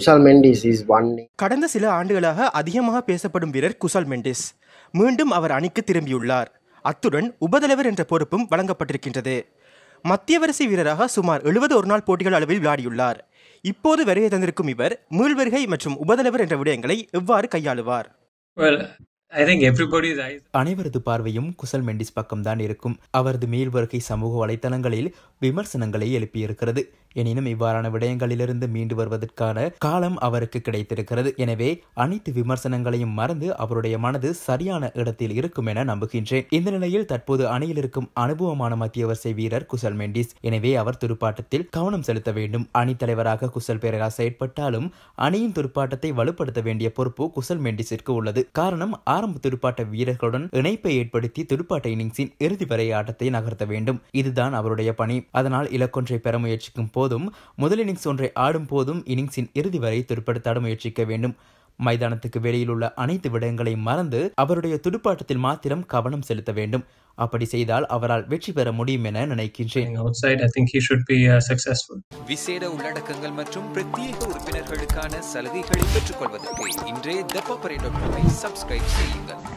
குசால் Mendis is one கடந்த சில ஆண்டுகளாக அதிகமாக பேசப்படும் வீரர் குசால் மெண்டிஸ் மீண்டும் அவர் அணிக்கு திரும்பியுள்ளார் அத்துடன் உபதலைவர் என்ற பொறுப்பும் வழங்கப்பட்டிருக்கின்றது மத்திய வரிசை வீரராக சுமார் எழுபது ஒரு நாள் போட்டிகள் அளவில் விளையாடியுள்ளார் இப்போது வருகை தந்திருக்கும் இவர் மீள்வருகை மற்றும் உபதலைவர் என்ற விடயங்களை எவ்வாறு கையாளுவார் அனைவரது பார்வையும் குசல் மெண்டிஸ் பக்கம்தான் இருக்கும் அவரது மேல் வருகை சமூக வலைதளங்களில் விமர்சனங்களை எழுப்பியிருக்கிறது எனினும் இவ்வாறான விடயங்களிலிருந்து மீண்டு வருவதற்கான காலம் அவருக்கு கிடைத்திருக்கிறது எனவே அனைத்து விமர்சனங்களையும் மறந்து அவருடைய மனது சரியான இடத்தில் இருக்கும் என நம்புகின்றேன் இந்த நிலையில் தற்போது அணியில் இருக்கும் அனுபவமான மத்திய வரிசை வீரர் குசல் மெண்டிஸ் எனவே அவர் துடுப்பாட்டத்தில் கவனம் செலுத்த வேண்டும் அணித்தலைவராக குசல் பெரேரா செயற்பட்டாலும் அணியின் துடுப்பாட்டத்தை வலுப்படுத்த வேண்டிய பொறுப்பு குசல் மெண்டிஸிற்கு உள்ளது காரணம் ஆரம்ப துடுப்பாட்ட வீரர்களுடன் இணைப்பை ஏற்படுத்தி துடுப்பாட்ட இன்னிங்ஸின் இறுதி வரை ஆட்டத்தை நகர்த்த வேண்டும் இதுதான் அவருடைய பணி அதனால் இலக்கொன்றை பெற முயற்சிக்கும் போதும் முதல் இன்னிங்ஸ் ஒன்றை ஆடும் போதும் இன்னிங்ஸின் இறுதி வரை துருப்படுத்தாட முயற்சிக்க வேண்டும் மைதானத்துக்கு வெளியில் உள்ள அனைத்து விடயங்களை மறந்து அவருடைய துடுப்பாட்டத்தில் மாத்திரம் கவனம் செலுத்த வேண்டும் அப்படி செய்தால் அவரால் வெற்றி பெற முடியும் என நினைக்கின்றேன் uh, விசேட உள்ளடக்கங்கள் மற்றும் பிரத்யேக உறுப்பினர்களுக்கான சலுகைகளை பெற்றுக் கொள்வதற்கு இன்றைய சப்ஸ்கிரைப் செய்யுங்கள்